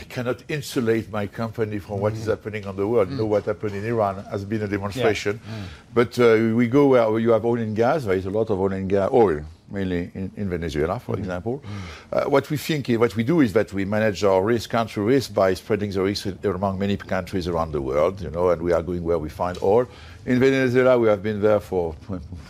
I cannot insulate my company from what mm. is happening on the world. Mm. Know what happened in Iran has been a demonstration, yeah. mm. but uh, we go where you have oil and gas. There is a lot of oil and gas, oil mainly in, in Venezuela, for mm. example. Mm. Uh, what we think, what we do is that we manage our risk, country risk, by spreading the risk among many countries around the world. You know, and we are going where we find oil. In Venezuela, we have been there for,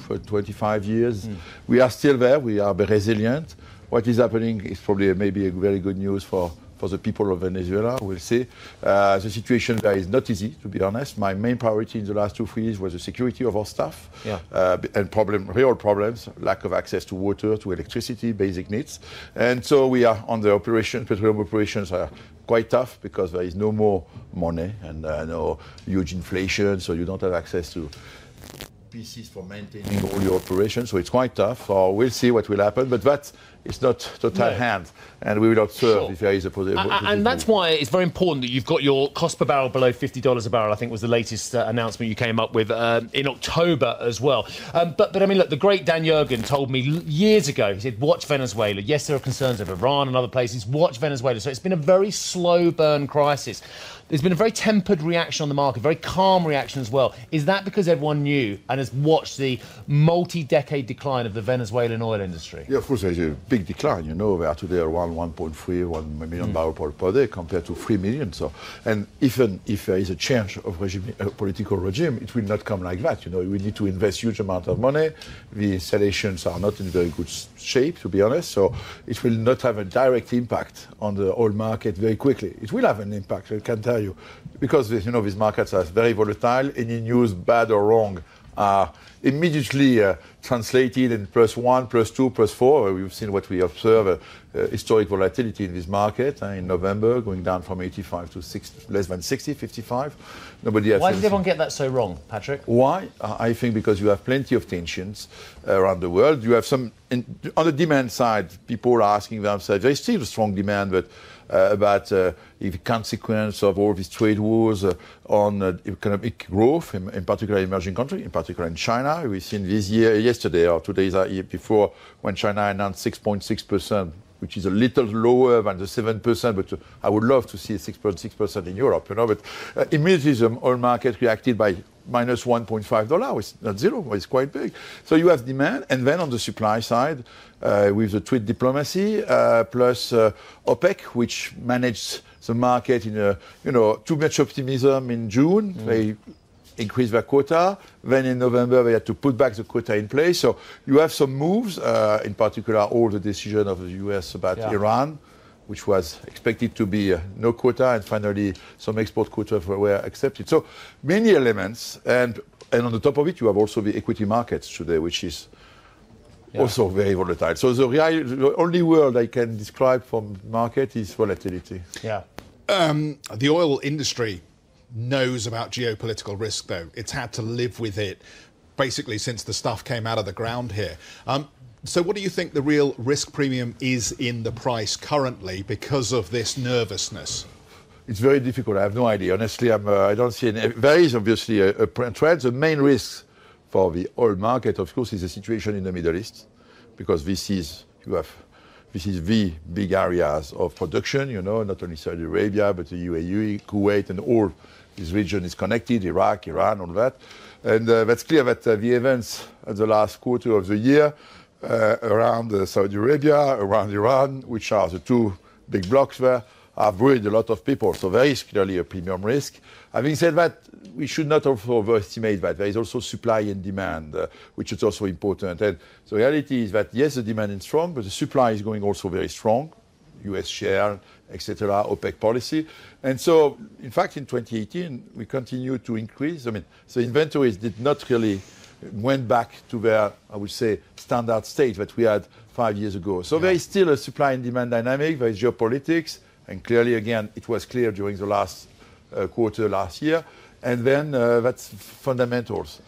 for 25 years. Mm. We are still there. We are resilient. What is happening is probably maybe a very good news for for the people of Venezuela. We'll see. Uh, the situation there is not easy, to be honest. My main priority in the last two, three years was the security of our staff yeah. uh, and problem, real problems, lack of access to water, to electricity, basic needs. And so we are on the operation, petroleum operations are quite tough because there is no more money and uh, no huge inflation, so you don't have access to pieces for maintaining all your operations. So it's quite tough. Or we'll see what will happen. But that is not total no. hand. And we will observe sure. if there is a positive. and that's why it's very important that you've got your cost per barrel below $50 a barrel, I think was the latest uh, announcement you came up with um, in October as well. Um, but, but I mean, look, the great Dan Jurgen told me years ago, he said, watch Venezuela. Yes, there are concerns of Iran and other places. Watch Venezuela. So it's been a very slow burn crisis there's been a very tempered reaction on the market, very calm reaction as well. Is that because everyone knew and has watched the multi-decade decline of the Venezuelan oil industry? Yeah, of course, there's a big decline. You know, they are today around 1.3, 1 million mm. barrels per, per day compared to 3 million. So, and even if there is a change of regime, uh, political regime, it will not come like that. You know, we need to invest huge amount of money. The installations are not in very good shape, to be honest. So it will not have a direct impact on the oil market very quickly. It will have an impact, I can tell you, because you know these markets are very volatile. Any news, bad or wrong, are immediately uh, translated in plus one, plus two, plus four. We've seen what we observe uh, historic volatility in this market uh, in November, going down from 85 to less than 60, 55. Nobody has Why did everyone get that so wrong, Patrick? Why? I think because you have plenty of tensions around the world. You have some, in, on the demand side, people are asking themselves, there's still strong demand, but uh, about uh, the consequence of all these trade wars uh, on economic growth, in, in particular emerging countries, in particular in China. We've seen this year, yesterday or two days before, when China announced 6.6% which is a little lower than the 7%, but I would love to see 6.6% in Europe, you know, but uh, immediately the market reacted by minus 1.5 dollar. It's not zero, but it's quite big. So you have demand, and then on the supply side, uh, with the trade diplomacy uh, plus uh, OPEC, which managed the market in a you know too much optimism in June. Mm. They increased their quota. Then in November they had to put back the quota in place. So you have some moves, uh, in particular all the decision of the U.S. about yeah. Iran which was expected to be uh, no quota, and finally some export quotas were accepted. So many elements, and and on the top of it, you have also the equity markets today, which is yeah. also very volatile. So the, real, the only word I can describe from market is volatility. Yeah. Um, the oil industry knows about geopolitical risk, though. It's had to live with it basically since the stuff came out of the ground here. Um, so, what do you think the real risk premium is in the price currently because of this nervousness? It's very difficult. I have no idea. Honestly, I'm, uh, I don't see any. There is obviously a, a trend. The main risk for the oil market, of course, is the situation in the Middle East, because this is you have this is the big areas of production, you know, not only Saudi Arabia, but the UAE, Kuwait, and all this region is connected, Iraq, Iran, all that. And uh, that's clear that uh, the events at the last quarter of the year uh, around uh, Saudi Arabia, around Iran, which are the two big blocks there, have worried a lot of people. So there is clearly a premium risk. Having said that, we should not overestimate that. There is also supply and demand, uh, which is also important. And the reality is that, yes, the demand is strong, but the supply is going also very strong. US share, etc., OPEC policy. And so, in fact, in 2018, we continue to increase. I mean, the inventories did not really went back to their, I would say, standard state that we had five years ago. So yeah. there is still a supply and demand dynamic, there is geopolitics, and clearly, again, it was clear during the last uh, quarter last year. And then uh, that's fundamentals.